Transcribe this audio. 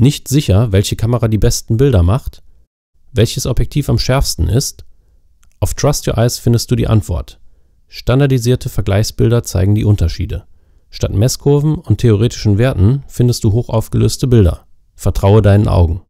nicht sicher, welche Kamera die besten Bilder macht, welches Objektiv am schärfsten ist? Auf Trust Your Eyes findest du die Antwort. Standardisierte Vergleichsbilder zeigen die Unterschiede. Statt Messkurven und theoretischen Werten findest du hochaufgelöste Bilder. Vertraue deinen Augen.